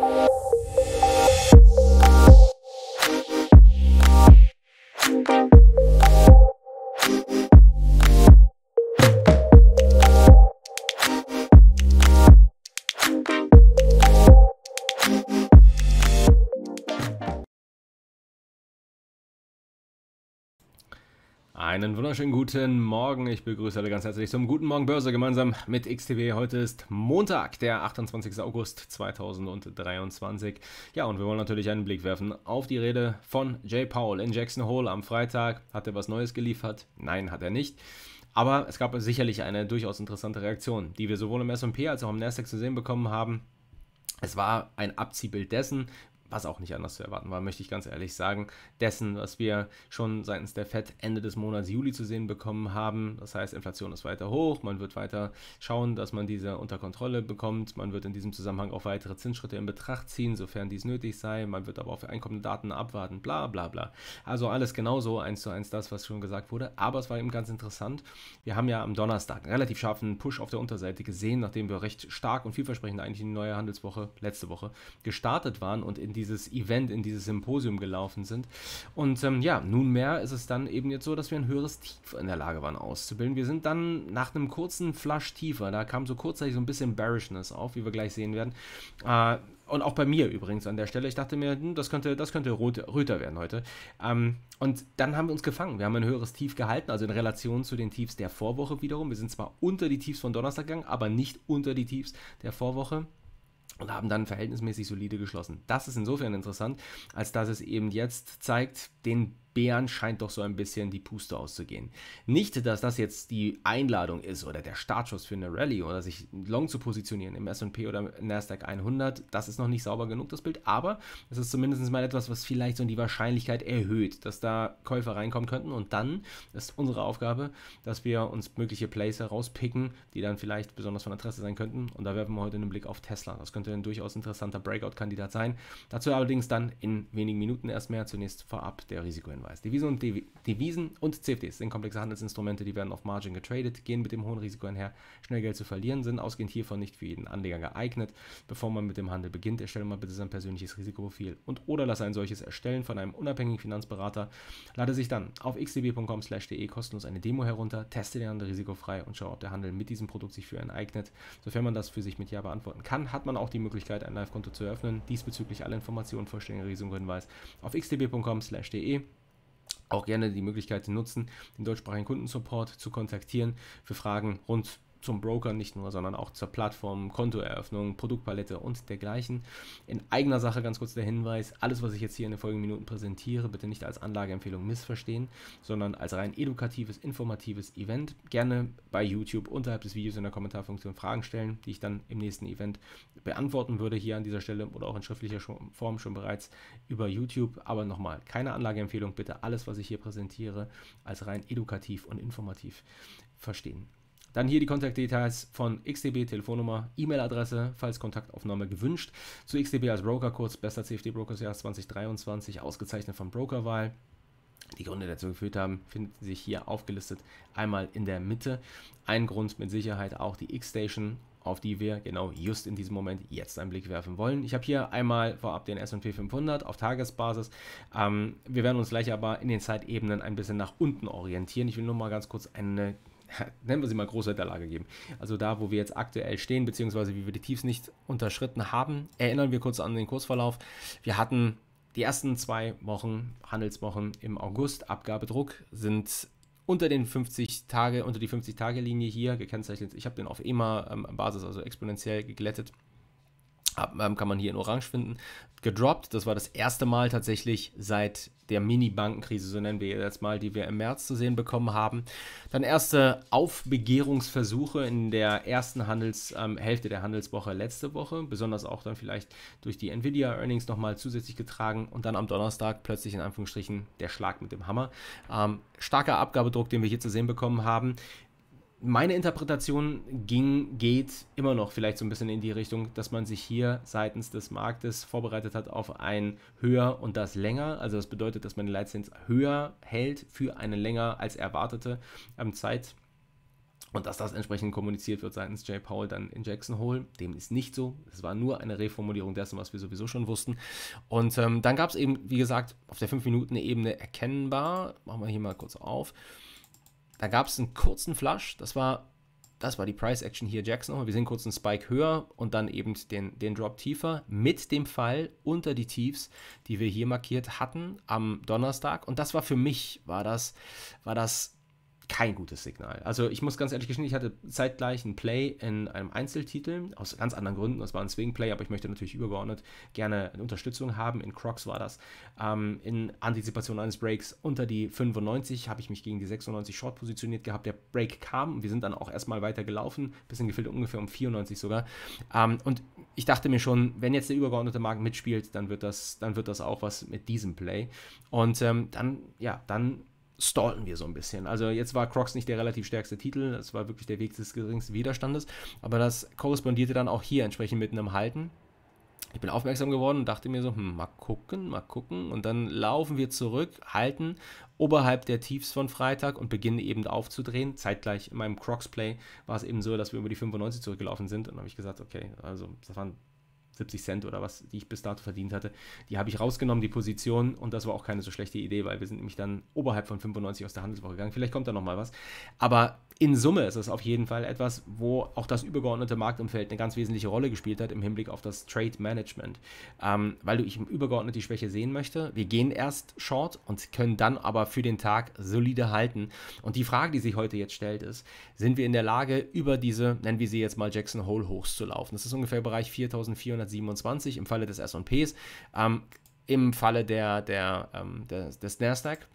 Bye. Einen wunderschönen guten Morgen. Ich begrüße alle ganz herzlich zum Guten Morgen Börse gemeinsam mit XTB. Heute ist Montag, der 28. August 2023. Ja, und wir wollen natürlich einen Blick werfen auf die Rede von Jay Powell in Jackson Hole am Freitag. Hat er was Neues geliefert? Nein, hat er nicht. Aber es gab sicherlich eine durchaus interessante Reaktion, die wir sowohl im S&P als auch im Nasdaq zu sehen bekommen haben. Es war ein Abziehbild dessen, was auch nicht anders zu erwarten war, möchte ich ganz ehrlich sagen, dessen, was wir schon seitens der FED Ende des Monats Juli zu sehen bekommen haben. Das heißt, Inflation ist weiter hoch, man wird weiter schauen, dass man diese unter Kontrolle bekommt, man wird in diesem Zusammenhang auch weitere Zinsschritte in Betracht ziehen, sofern dies nötig sei, man wird aber auf einkommende Daten abwarten, bla bla bla. Also alles genauso eins zu eins das, was schon gesagt wurde, aber es war eben ganz interessant. Wir haben ja am Donnerstag einen relativ scharfen Push auf der Unterseite gesehen, nachdem wir recht stark und vielversprechend eigentlich in die neue Handelswoche letzte Woche gestartet waren und in dieses Event, in dieses Symposium gelaufen sind. Und ähm, ja, nunmehr ist es dann eben jetzt so, dass wir ein höheres Tief in der Lage waren auszubilden. Wir sind dann nach einem kurzen Flush tiefer, da kam so kurzzeitig so ein bisschen Bearishness auf, wie wir gleich sehen werden. Äh, und auch bei mir übrigens an der Stelle. Ich dachte mir, hm, das könnte, das könnte röter werden heute. Ähm, und dann haben wir uns gefangen. Wir haben ein höheres Tief gehalten, also in Relation zu den Tiefs der Vorwoche wiederum. Wir sind zwar unter die Tiefs von Donnerstag gegangen, aber nicht unter die Tiefs der Vorwoche und haben dann verhältnismäßig solide geschlossen. Das ist insofern interessant, als dass es eben jetzt zeigt, den Bären scheint doch so ein bisschen die Puste auszugehen. Nicht, dass das jetzt die Einladung ist oder der Startschuss für eine Rallye oder sich long zu positionieren im SP oder NASDAQ 100. Das ist noch nicht sauber genug, das Bild. Aber es ist zumindest mal etwas, was vielleicht so die Wahrscheinlichkeit erhöht, dass da Käufer reinkommen könnten. Und dann ist unsere Aufgabe, dass wir uns mögliche Plays herauspicken, die dann vielleicht besonders von Interesse sein könnten. Und da werfen wir heute einen Blick auf Tesla. Das könnte ein durchaus interessanter Breakout-Kandidat sein. Dazu allerdings dann in wenigen Minuten erst mehr. Zunächst vorab der Risikohinweis. Hinweis. Devisen und, Devisen und CFDs sind komplexe Handelsinstrumente, die werden auf Margin getradet, gehen mit dem hohen Risiko einher, schnell Geld zu verlieren, sind ausgehend hiervon nicht für jeden Anleger geeignet. Bevor man mit dem Handel beginnt, erstelle mal bitte sein persönliches Risikoprofil und oder lasse ein solches erstellen von einem unabhängigen Finanzberater. Lade sich dann auf xdb.com/de kostenlos eine Demo herunter, teste den Handel risikofrei und schaue, ob der Handel mit diesem Produkt sich für einen eignet. Sofern man das für sich mit Ja beantworten kann, hat man auch die Möglichkeit, ein Live-Konto zu eröffnen. Diesbezüglich alle Informationen, vollständiger Risikohinweis auf xdb.com/de auch gerne die Möglichkeit nutzen, den deutschsprachigen Kundensupport zu kontaktieren für Fragen rund zum Broker nicht nur, sondern auch zur Plattform, Kontoeröffnung, Produktpalette und dergleichen. In eigener Sache ganz kurz der Hinweis, alles, was ich jetzt hier in den folgenden Minuten präsentiere, bitte nicht als Anlageempfehlung missverstehen, sondern als rein edukatives, informatives Event. Gerne bei YouTube unterhalb des Videos in der Kommentarfunktion Fragen stellen, die ich dann im nächsten Event beantworten würde, hier an dieser Stelle oder auch in schriftlicher Form schon bereits über YouTube. Aber nochmal, keine Anlageempfehlung, bitte alles, was ich hier präsentiere, als rein edukativ und informativ verstehen. Dann hier die Kontaktdetails von XDB, Telefonnummer, E-Mail-Adresse, falls Kontaktaufnahme gewünscht. Zu XDB als Broker, kurz bester CFD-Broker des Jahres 2023, ausgezeichnet von Brokerwahl. Die Gründe die dazu geführt haben, finden sich hier aufgelistet. Einmal in der Mitte. Ein Grund mit Sicherheit auch die X-Station, auf die wir genau just in diesem Moment jetzt einen Blick werfen wollen. Ich habe hier einmal vorab den SP 500 auf Tagesbasis. Ähm, wir werden uns gleich aber in den Zeitebenen ein bisschen nach unten orientieren. Ich will nur mal ganz kurz eine nennen wir sie mal Großwetterlage geben. Also da, wo wir jetzt aktuell stehen, beziehungsweise wie wir die Tiefs nicht unterschritten haben, erinnern wir kurz an den Kursverlauf. Wir hatten die ersten zwei Wochen, Handelswochen im August, Abgabedruck sind unter den 50 Tage, unter die 50 Tage Linie hier gekennzeichnet. Ich habe den auf EMA ähm, Basis, also exponentiell geglättet. Ähm, kann man hier in Orange finden. Gedroppt, das war das erste Mal tatsächlich seit der Mini-Bankenkrise, so nennen wir jetzt mal, die wir im März zu sehen bekommen haben. Dann erste Aufbegehrungsversuche in der ersten Handelshälfte ähm, der Handelswoche letzte Woche, besonders auch dann vielleicht durch die Nvidia-Earnings nochmal zusätzlich getragen und dann am Donnerstag plötzlich in Anführungsstrichen der Schlag mit dem Hammer. Ähm, starker Abgabedruck, den wir hier zu sehen bekommen haben meine Interpretation ging, geht immer noch vielleicht so ein bisschen in die Richtung, dass man sich hier seitens des Marktes vorbereitet hat auf ein höher und das länger. Also das bedeutet, dass man die Leitzins höher hält für eine länger als erwartete ähm, Zeit. Und dass das entsprechend kommuniziert wird seitens Jay Powell dann in Jackson Hole, dem ist nicht so. Es war nur eine Reformulierung dessen, was wir sowieso schon wussten. Und ähm, dann gab es eben, wie gesagt, auf der 5-Minuten-Ebene erkennbar, machen wir hier mal kurz auf, da gab es einen kurzen Flush, das war, das war die Price Action hier Jackson nochmal. Wir sehen kurz einen Spike höher und dann eben den, den Drop tiefer mit dem Fall unter die Tiefs, die wir hier markiert hatten am Donnerstag. Und das war für mich, war das, war das kein gutes Signal. Also ich muss ganz ehrlich gestehen, ich hatte zeitgleich ein Play in einem Einzeltitel, aus ganz anderen Gründen, das war ein Swing-Play, aber ich möchte natürlich übergeordnet gerne eine Unterstützung haben, in Crocs war das, ähm, in Antizipation eines Breaks unter die 95 habe ich mich gegen die 96 Short positioniert gehabt, der Break kam und wir sind dann auch erstmal weiter gelaufen, bisschen gefüllt ungefähr um 94 sogar ähm, und ich dachte mir schon, wenn jetzt der übergeordnete Markt mitspielt, dann wird das, dann wird das auch was mit diesem Play und ähm, dann, ja, dann stalken wir so ein bisschen. Also jetzt war Crocs nicht der relativ stärkste Titel, das war wirklich der Weg des geringsten Widerstandes, aber das korrespondierte dann auch hier entsprechend mit einem Halten. Ich bin aufmerksam geworden und dachte mir so, hm, mal gucken, mal gucken. Und dann laufen wir zurück, halten oberhalb der Tiefs von Freitag und beginnen eben aufzudrehen. Zeitgleich in meinem Crocs-Play war es eben so, dass wir über die 95 zurückgelaufen sind. Und dann habe ich gesagt, okay, also das waren 70 Cent oder was, die ich bis dato verdient hatte, die habe ich rausgenommen, die Position. Und das war auch keine so schlechte Idee, weil wir sind nämlich dann oberhalb von 95 aus der Handelswoche gegangen. Vielleicht kommt da nochmal was. Aber in Summe ist es auf jeden Fall etwas, wo auch das übergeordnete Marktumfeld eine ganz wesentliche Rolle gespielt hat im Hinblick auf das Trade Management. Ähm, weil du ich im übergeordneten die Schwäche sehen möchte. Wir gehen erst short und können dann aber für den Tag solide halten. Und die Frage, die sich heute jetzt stellt, ist, sind wir in der Lage, über diese, nennen wir sie jetzt mal Jackson Hole Hochs zu laufen? Das ist ungefähr Bereich 4427 im Falle des S&Ps. Ähm, im Falle der, der, ähm, des, des NASDAQ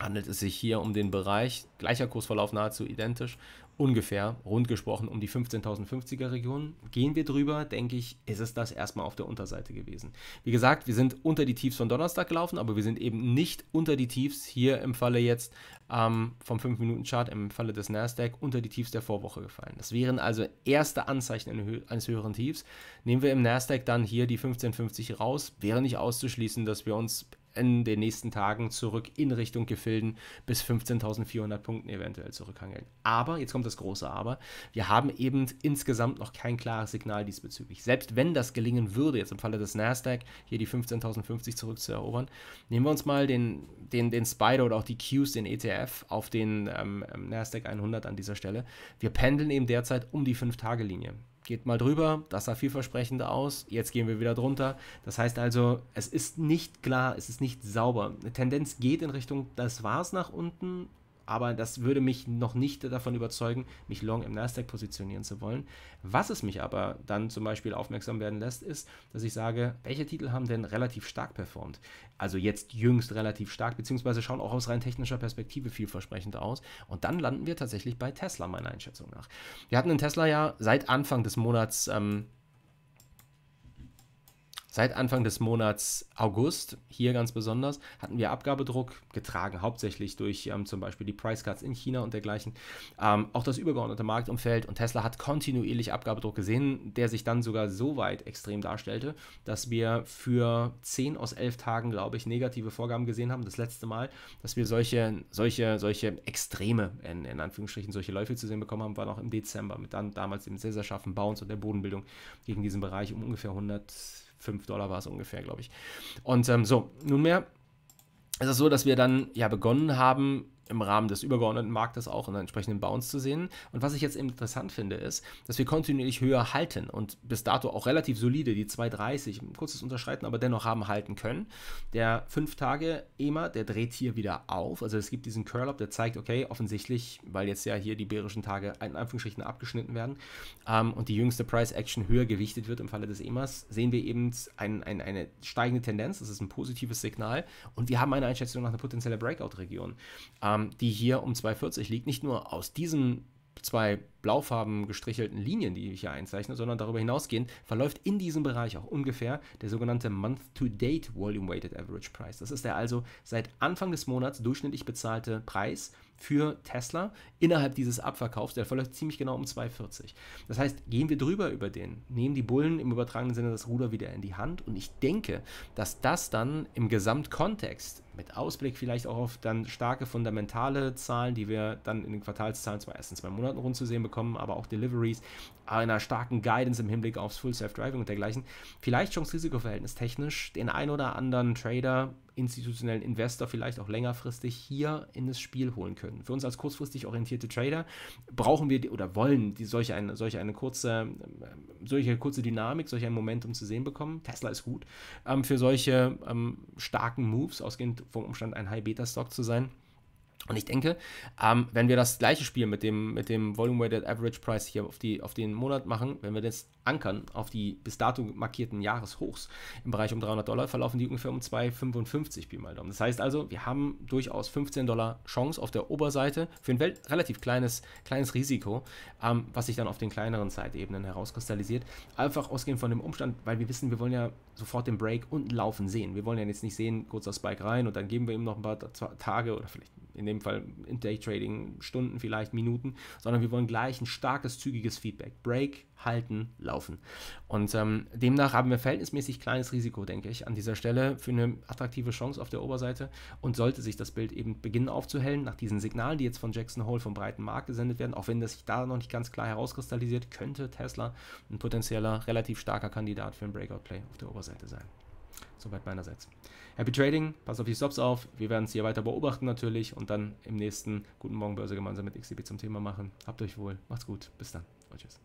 handelt es sich hier um den Bereich, gleicher Kursverlauf nahezu identisch, ungefähr rund gesprochen um die 15.050er Region. Gehen wir drüber, denke ich, ist es das erstmal auf der Unterseite gewesen. Wie gesagt, wir sind unter die Tiefs von Donnerstag gelaufen, aber wir sind eben nicht unter die Tiefs hier im Falle jetzt ähm, vom 5-Minuten-Chart, im Falle des Nasdaq, unter die Tiefs der Vorwoche gefallen. Das wären also erste Anzeichen eines höheren Tiefs. Nehmen wir im Nasdaq dann hier die 15.50 raus, wäre nicht auszuschließen, dass wir uns in den nächsten Tagen zurück in Richtung Gefilden bis 15.400 Punkten eventuell zurückhangeln. Aber, jetzt kommt das große Aber, wir haben eben insgesamt noch kein klares Signal diesbezüglich. Selbst wenn das gelingen würde, jetzt im Falle des Nasdaq hier die 15.050 zurückzuerobern, nehmen wir uns mal den, den, den Spider oder auch die Qs, den ETF auf den ähm, Nasdaq 100 an dieser Stelle. Wir pendeln eben derzeit um die 5-Tage-Linie geht mal drüber, das sah vielversprechend aus, jetzt gehen wir wieder drunter. Das heißt also, es ist nicht klar, es ist nicht sauber. Eine Tendenz geht in Richtung, das war's nach unten, aber das würde mich noch nicht davon überzeugen, mich long im Nasdaq positionieren zu wollen. Was es mich aber dann zum Beispiel aufmerksam werden lässt, ist, dass ich sage, welche Titel haben denn relativ stark performt? Also jetzt jüngst relativ stark, beziehungsweise schauen auch aus rein technischer Perspektive vielversprechend aus. Und dann landen wir tatsächlich bei Tesla, meiner Einschätzung nach. Wir hatten in Tesla ja seit Anfang des Monats ähm, Seit Anfang des Monats August, hier ganz besonders, hatten wir Abgabedruck, getragen hauptsächlich durch ähm, zum Beispiel die Price Cuts in China und dergleichen. Ähm, auch das übergeordnete Marktumfeld und Tesla hat kontinuierlich Abgabedruck gesehen, der sich dann sogar so weit extrem darstellte, dass wir für 10 aus 11 Tagen, glaube ich, negative Vorgaben gesehen haben. Das letzte Mal, dass wir solche, solche, solche Extreme, in, in Anführungsstrichen, solche Läufe zu sehen bekommen haben, war noch im Dezember mit dann damals dem sehr, sehr scharfen Bounce und der Bodenbildung gegen diesen Bereich um ungefähr 100. 5 Dollar war es ungefähr, glaube ich. Und ähm, so, nunmehr ist es so, dass wir dann ja begonnen haben, im Rahmen des übergeordneten Marktes auch einen entsprechenden Bounce zu sehen. Und was ich jetzt interessant finde, ist, dass wir kontinuierlich höher halten und bis dato auch relativ solide die 2,30, ein kurzes Unterschreiten, aber dennoch haben halten können. Der 5-Tage-EMA, der dreht hier wieder auf. Also es gibt diesen Curl-Up, der zeigt, okay, offensichtlich, weil jetzt ja hier die bärischen Tage in Anführungsstrichen abgeschnitten werden ähm, und die jüngste Price-Action höher gewichtet wird im Falle des EMAs, sehen wir eben ein, ein, eine steigende Tendenz. Das ist ein positives Signal. Und wir haben eine Einschätzung nach einer potenziellen Breakout-Region. Ähm, ähm, die hier um 2,40 liegt. Nicht nur aus diesen zwei blaufarben gestrichelten Linien, die ich hier einzeichne, sondern darüber hinausgehend verläuft in diesem Bereich auch ungefähr der sogenannte Month-to-Date Volume Weighted Average Price. Das ist der also seit Anfang des Monats durchschnittlich bezahlte Preis für Tesla innerhalb dieses Abverkaufs, der verläuft ziemlich genau um 2,40. Das heißt, gehen wir drüber über den, nehmen die Bullen im übertragenen Sinne das Ruder wieder in die Hand und ich denke, dass das dann im Gesamtkontext mit Ausblick vielleicht auch auf dann starke fundamentale Zahlen, die wir dann in den Quartalszahlen zwar erst in zwei Monaten rund zu sehen bekommen, aber auch Deliveries, einer starken Guidance im Hinblick aufs Full Self Driving und dergleichen, vielleicht Chance-Risiko-Verhältnis technisch den ein oder anderen Trader institutionellen Investor vielleicht auch längerfristig hier in das Spiel holen können. Für uns als kurzfristig orientierte Trader brauchen wir oder wollen die, solche, eine, solche eine kurze, ähm, solche kurze Dynamik, solche ein Momentum zu sehen bekommen. Tesla ist gut ähm, für solche ähm, starken Moves, ausgehend vom Umstand, ein High-Beta-Stock zu sein. Und ich denke, ähm, wenn wir das gleiche Spiel mit dem, mit dem Volume-Weighted Average Price hier auf, die, auf den Monat machen, wenn wir das ankern auf die bis dato markierten Jahreshochs im Bereich um 300 Dollar, verlaufen die ungefähr um 2,55 Pi mal Daumen. Das heißt also, wir haben durchaus 15 Dollar Chance auf der Oberseite für ein relativ kleines, kleines Risiko, ähm, was sich dann auf den kleineren Zeitebenen herauskristallisiert. Einfach ausgehend von dem Umstand, weil wir wissen, wir wollen ja sofort den Break unten Laufen sehen. Wir wollen ja jetzt nicht sehen, kurzer Spike rein und dann geben wir ihm noch ein paar Tage oder vielleicht ein in dem Fall in Daytrading Stunden, vielleicht Minuten, sondern wir wollen gleich ein starkes, zügiges Feedback. Break, halten, laufen. Und ähm, demnach haben wir verhältnismäßig kleines Risiko, denke ich, an dieser Stelle für eine attraktive Chance auf der Oberseite. Und sollte sich das Bild eben beginnen aufzuhellen, nach diesen Signalen, die jetzt von Jackson Hole vom breiten Markt gesendet werden, auch wenn das sich da noch nicht ganz klar herauskristallisiert, könnte Tesla ein potenzieller, relativ starker Kandidat für ein Breakout-Play auf der Oberseite sein. Soweit meinerseits. Happy Trading, pass auf die Stops auf. Wir werden es hier weiter beobachten natürlich und dann im nächsten Guten Morgen Börse gemeinsam mit XDB zum Thema machen. Habt euch wohl, macht's gut, bis dann und tschüss.